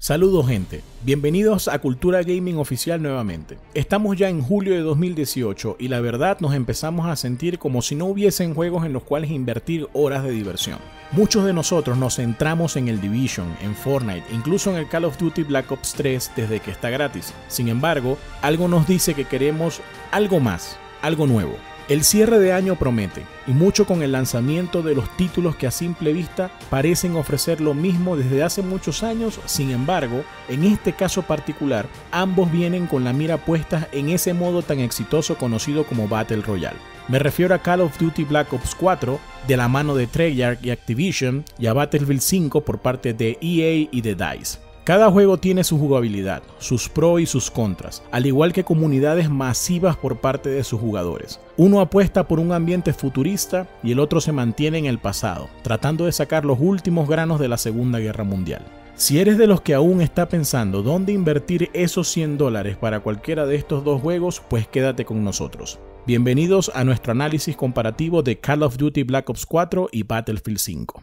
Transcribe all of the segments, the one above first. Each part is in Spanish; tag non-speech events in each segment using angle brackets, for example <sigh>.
Saludos gente, bienvenidos a Cultura Gaming Oficial nuevamente. Estamos ya en julio de 2018 y la verdad nos empezamos a sentir como si no hubiesen juegos en los cuales invertir horas de diversión. Muchos de nosotros nos centramos en el Division, en Fortnite, incluso en el Call of Duty Black Ops 3 desde que está gratis. Sin embargo, algo nos dice que queremos algo más, algo nuevo. El cierre de año promete, y mucho con el lanzamiento de los títulos que a simple vista parecen ofrecer lo mismo desde hace muchos años, sin embargo, en este caso particular, ambos vienen con la mira puesta en ese modo tan exitoso conocido como Battle Royale. Me refiero a Call of Duty Black Ops 4 de la mano de Treyarch y Activision y a Battlefield 5 por parte de EA y de DICE. Cada juego tiene su jugabilidad, sus pros y sus contras, al igual que comunidades masivas por parte de sus jugadores. Uno apuesta por un ambiente futurista y el otro se mantiene en el pasado, tratando de sacar los últimos granos de la Segunda Guerra Mundial. Si eres de los que aún está pensando dónde invertir esos 100 dólares para cualquiera de estos dos juegos, pues quédate con nosotros. Bienvenidos a nuestro análisis comparativo de Call of Duty Black Ops 4 y Battlefield 5.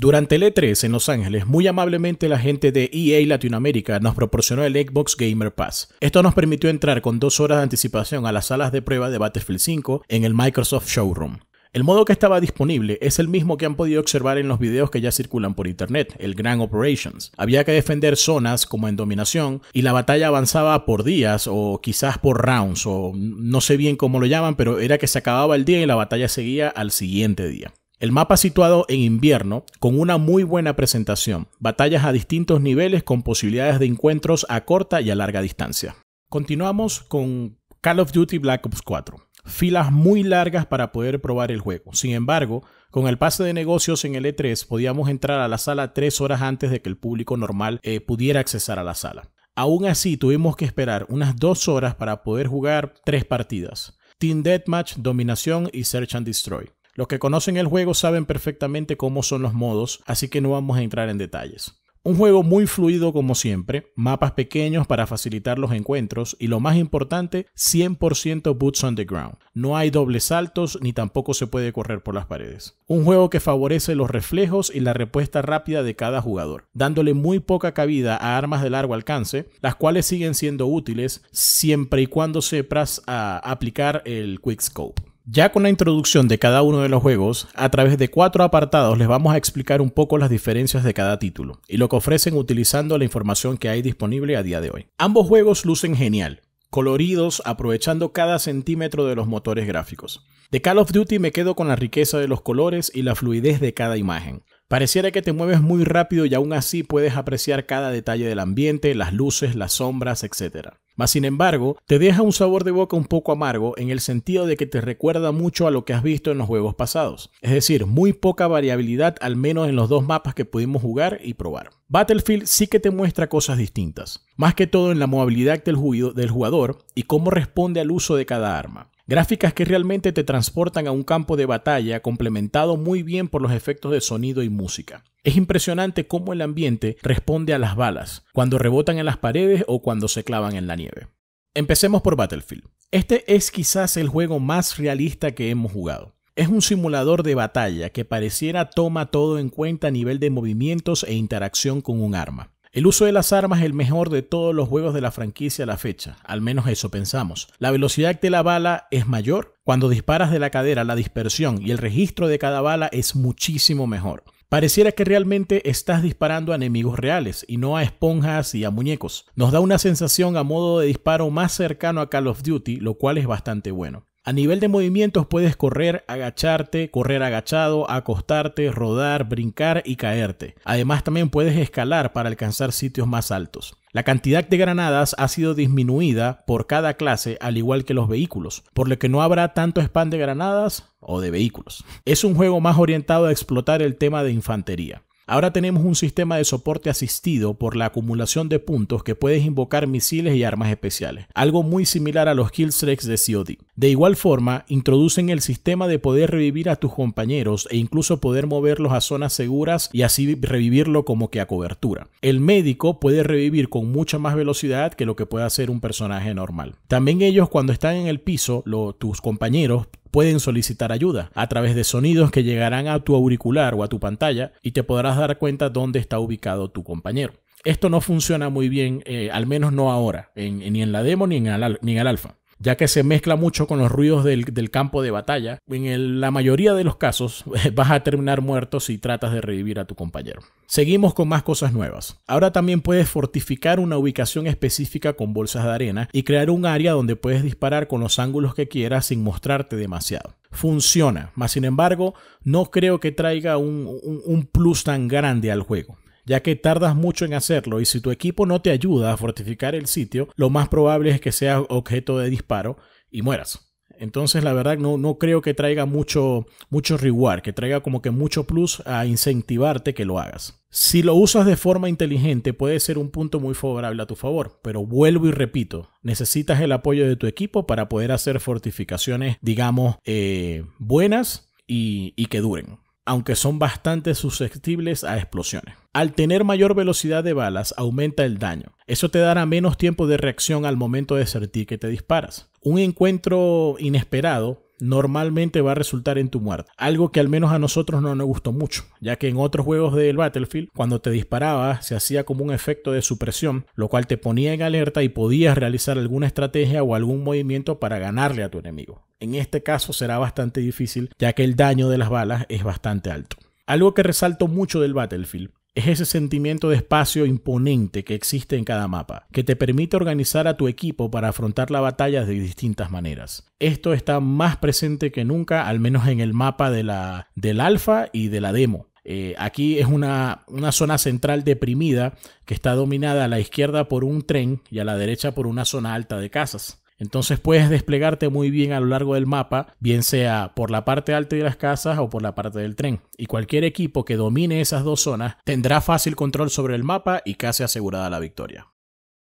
Durante el E3 en Los Ángeles, muy amablemente la gente de EA Latinoamérica nos proporcionó el Xbox Gamer Pass. Esto nos permitió entrar con dos horas de anticipación a las salas de prueba de Battlefield 5 en el Microsoft Showroom. El modo que estaba disponible es el mismo que han podido observar en los videos que ya circulan por internet, el Grand Operations. Había que defender zonas como en dominación y la batalla avanzaba por días o quizás por rounds o no sé bien cómo lo llaman, pero era que se acababa el día y la batalla seguía al siguiente día. El mapa situado en invierno, con una muy buena presentación, batallas a distintos niveles con posibilidades de encuentros a corta y a larga distancia. Continuamos con Call of Duty Black Ops 4. Filas muy largas para poder probar el juego. Sin embargo, con el pase de negocios en el E3 podíamos entrar a la sala tres horas antes de que el público normal eh, pudiera accesar a la sala. Aún así, tuvimos que esperar unas dos horas para poder jugar tres partidas. Team Deathmatch, Dominación y Search and Destroy. Los que conocen el juego saben perfectamente cómo son los modos, así que no vamos a entrar en detalles. Un juego muy fluido como siempre, mapas pequeños para facilitar los encuentros y lo más importante, 100% boots on the ground. No hay dobles saltos ni tampoco se puede correr por las paredes. Un juego que favorece los reflejos y la respuesta rápida de cada jugador, dándole muy poca cabida a armas de largo alcance, las cuales siguen siendo útiles siempre y cuando sepas aplicar el scope. Ya con la introducción de cada uno de los juegos, a través de cuatro apartados les vamos a explicar un poco las diferencias de cada título y lo que ofrecen utilizando la información que hay disponible a día de hoy. Ambos juegos lucen genial, coloridos aprovechando cada centímetro de los motores gráficos. De Call of Duty me quedo con la riqueza de los colores y la fluidez de cada imagen. Pareciera que te mueves muy rápido y aún así puedes apreciar cada detalle del ambiente, las luces, las sombras, etc. Mas sin embargo, te deja un sabor de boca un poco amargo en el sentido de que te recuerda mucho a lo que has visto en los juegos pasados, es decir, muy poca variabilidad al menos en los dos mapas que pudimos jugar y probar. Battlefield sí que te muestra cosas distintas, más que todo en la movilidad del, del jugador y cómo responde al uso de cada arma. Gráficas que realmente te transportan a un campo de batalla complementado muy bien por los efectos de sonido y música. Es impresionante cómo el ambiente responde a las balas, cuando rebotan en las paredes o cuando se clavan en la nieve. Empecemos por Battlefield. Este es quizás el juego más realista que hemos jugado. Es un simulador de batalla que pareciera toma todo en cuenta a nivel de movimientos e interacción con un arma. El uso de las armas es el mejor de todos los juegos de la franquicia a la fecha, al menos eso pensamos. La velocidad de la bala es mayor, cuando disparas de la cadera la dispersión y el registro de cada bala es muchísimo mejor. Pareciera que realmente estás disparando a enemigos reales y no a esponjas y a muñecos. Nos da una sensación a modo de disparo más cercano a Call of Duty, lo cual es bastante bueno. A nivel de movimientos puedes correr, agacharte, correr agachado, acostarte, rodar, brincar y caerte. Además también puedes escalar para alcanzar sitios más altos. La cantidad de granadas ha sido disminuida por cada clase al igual que los vehículos, por lo que no habrá tanto spam de granadas o de vehículos. Es un juego más orientado a explotar el tema de infantería. Ahora tenemos un sistema de soporte asistido por la acumulación de puntos que puedes invocar misiles y armas especiales, algo muy similar a los killstreaks de COD. De igual forma, introducen el sistema de poder revivir a tus compañeros e incluso poder moverlos a zonas seguras y así revivirlo como que a cobertura. El médico puede revivir con mucha más velocidad que lo que puede hacer un personaje normal. También ellos cuando están en el piso, tus compañeros pueden solicitar ayuda a través de sonidos que llegarán a tu auricular o a tu pantalla y te podrás dar cuenta dónde está ubicado tu compañero. Esto no funciona muy bien, eh, al menos no ahora, ni en la demo ni en el alfa ya que se mezcla mucho con los ruidos del, campo de batalla. En la mayoría de los casos <laughs> vas a terminar muerto si tratas de revivir a tu compañero. Seguimos con más cosas nuevas. Ahora también puedes fortificar una ubicación específica con bolsas de arena y crear un área donde puedes disparar con los ángulos que quieras sin mostrarte demasiado funciona, mas sin embargo, no creo que traiga un, plus tan grande al juego ya que tardas mucho en hacerlo y si tu equipo no te ayuda a fortificar el sitio, lo más probable es que seas objeto de disparo y mueras. Entonces, la verdad, no, creo que traiga mucho, mucho reward, que traiga como que mucho plus a incentivarte que lo hagas. Si lo usas de forma inteligente, puede ser un punto muy favorable a tu favor, pero vuelvo y repito, necesitas el apoyo de tu equipo para poder hacer fortificaciones, digamos, eh, buenas y que duren aunque son bastante susceptibles a explosiones. Al tener mayor velocidad de balas, aumenta el daño. Eso te dará menos tiempo de reacción al momento de sentir que te disparas. Un encuentro inesperado normalmente va a resultar en tu muerte. Algo que al menos a nosotros no nos gustó mucho, ya que en otros juegos del Battlefield, cuando te disparaba se hacía como un efecto de supresión, lo cual te ponía en alerta y podías realizar alguna estrategia o algún movimiento para ganarle a tu enemigo. En este caso será bastante difícil, ya que el daño de las balas es bastante alto. Algo que resalto mucho del Battlefield es ese sentimiento de espacio imponente que existe en cada mapa, que te permite organizar a tu equipo para afrontar la batalla de distintas maneras. Esto está más presente que nunca, al menos en el mapa de la, del alfa y de la demo. Eh, aquí es una, una, zona central deprimida que está dominada a la izquierda por un tren y a la derecha por una zona alta de casas. Entonces puedes desplegarte muy bien a lo largo del mapa, bien sea por la parte alta de las casas o por la parte del tren. Y cualquier equipo que domine esas dos zonas tendrá fácil control sobre el mapa y casi asegurada la victoria.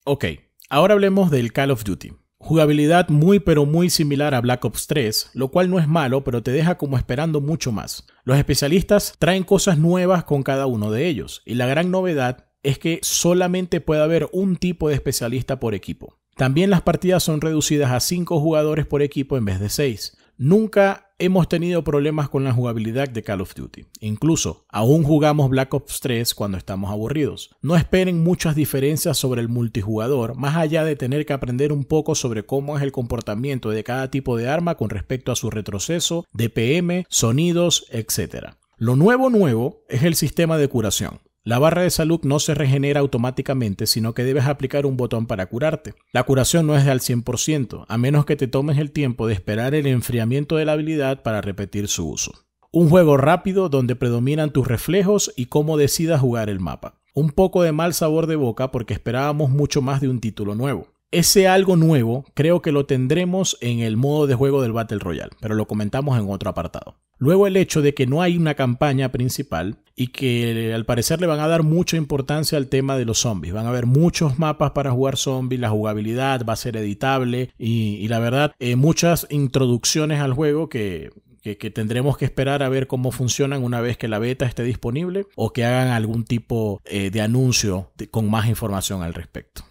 Ok, ahora hablemos del Call of Duty. Jugabilidad muy pero muy similar a Black Ops 3, lo cual no es malo, pero te deja como esperando mucho más. Los especialistas traen cosas nuevas con cada uno de ellos, y la gran novedad es que solamente puede haber un tipo de especialista por equipo. También las partidas son reducidas a 5 jugadores por equipo en vez de 6. Nunca hemos tenido problemas con la jugabilidad de Call of Duty. Incluso, aún jugamos Black Ops 3 cuando estamos aburridos. No esperen muchas diferencias sobre el multijugador, más allá de tener que aprender un poco sobre cómo es el comportamiento de cada tipo de arma con respecto a su retroceso, DPM, sonidos, etc. Lo nuevo nuevo es el sistema de curación. La barra de salud no se regenera automáticamente, sino que debes aplicar un botón para curarte. La curación no es al 100%, a menos que te tomes el tiempo de esperar el enfriamiento de la habilidad para repetir su uso. Un juego rápido donde predominan tus reflejos y cómo decidas jugar el mapa. Un poco de mal sabor de boca porque esperábamos mucho más de un título nuevo. Ese algo nuevo creo que lo tendremos en el modo de juego del Battle Royale, pero lo comentamos en otro apartado. Luego el hecho de que no hay una campaña principal y que eh, al parecer le van a dar mucha importancia al tema de los zombies. Van a haber muchos mapas para jugar zombies, la jugabilidad va a ser editable y, la verdad eh, muchas introducciones al juego que, tendremos que esperar a ver cómo funcionan una vez que la beta esté disponible o que hagan algún tipo eh, de anuncio con más información al respecto.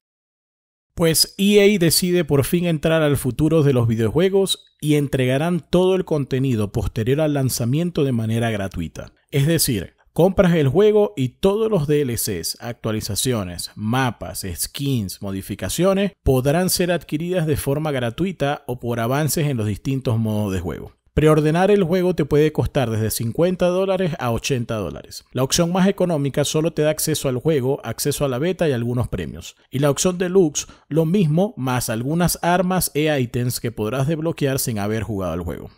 Pues EA decide por fin entrar al futuro de los videojuegos y entregarán todo el contenido posterior al lanzamiento de manera gratuita. Es decir, compras el juego y todos los DLCs, actualizaciones, mapas, skins, modificaciones podrán ser adquiridas de forma gratuita o por avances en los distintos modos de juego. Preordenar el juego te puede costar desde 50 dólares a 80 dólares. La opción más económica solo te da acceso al juego, acceso a la beta y algunos premios. Y la opción deluxe, lo mismo, más algunas armas e ítems que podrás desbloquear sin haber jugado al juego.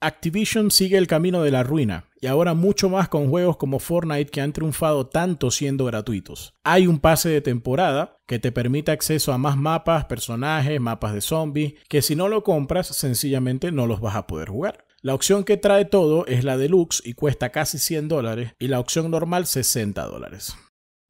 Activision sigue el camino de la ruina, y ahora mucho más con juegos como Fortnite que han triunfado tanto siendo gratuitos. Hay un pase de temporada que te permite acceso a más mapas, personajes, mapas de zombies, que si no lo compras sencillamente no los vas a poder jugar. La opción que trae todo es la deluxe y cuesta casi 100 dólares y la opción normal 60 dólares.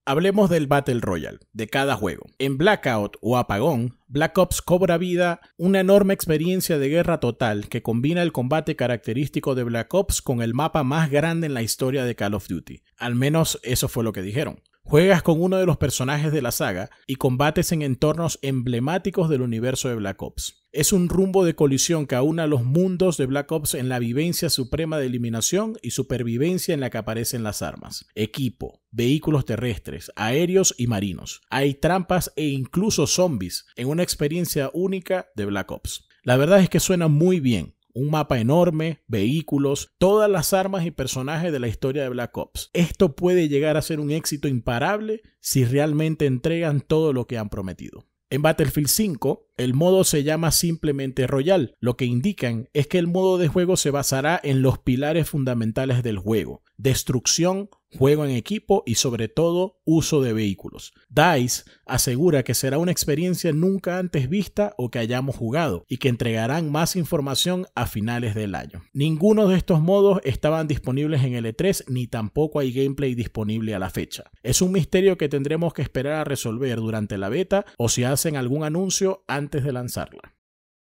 Hablemos del Battle Royale, de cada juego. En Blackout o Apagón, Black Ops cobra vida una enorme experiencia de guerra total que combina el combate característico de Black Ops con el mapa más grande en la historia de Call of Duty. Al menos eso fue lo que dijeron. Juegas con uno de los personajes de la saga y combates en entornos emblemáticos del universo de Black Ops es un rumbo de colisión que aúna los mundos de Black Ops en la vivencia suprema de eliminación y supervivencia en la que aparecen las armas, equipo, vehículos terrestres, aéreos y marinos. Hay trampas e incluso zombies en una experiencia única de Black Ops. La verdad es que suena muy bien, un mapa enorme, vehículos, todas las armas y personajes de la historia de Black Ops. Esto puede llegar a ser un éxito imparable si realmente entregan todo lo que han prometido. En Battlefield 5, el modo se llama simplemente Royal, lo que indican es que el modo de juego se basará en los pilares fundamentales del juego, destrucción, juego en equipo y sobre todo uso de vehículos. DICE asegura que será una experiencia nunca antes vista o que hayamos jugado y que entregarán más información a finales del año. Ninguno de estos modos estaban disponibles en el E3 ni tampoco hay gameplay disponible a la fecha. Es un misterio que tendremos que esperar a resolver durante la beta o si hacen algún anuncio antes de lanzarla.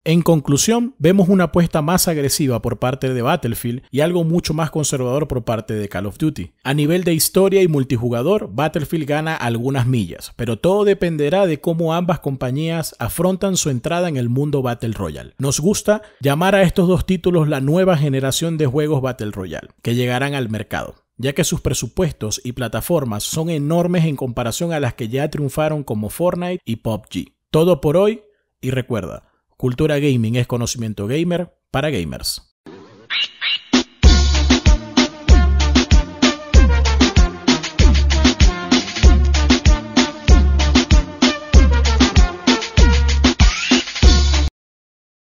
En conclusión, vemos una apuesta más agresiva por parte de Battlefield y algo mucho más conservador por parte de Call of Duty. A nivel de historia y multijugador, Battlefield gana algunas millas, pero todo dependerá de cómo ambas compañías afrontan su entrada en el mundo Battle Royale. Nos gusta llamar a estos dos títulos la nueva generación de juegos Battle Royale, que llegarán al mercado ya que sus presupuestos y plataformas son enormes en comparación a las que ya triunfaron como Fortnite y PUBG. Todo por hoy y recuerda, Cultura Gaming es conocimiento gamer para gamers.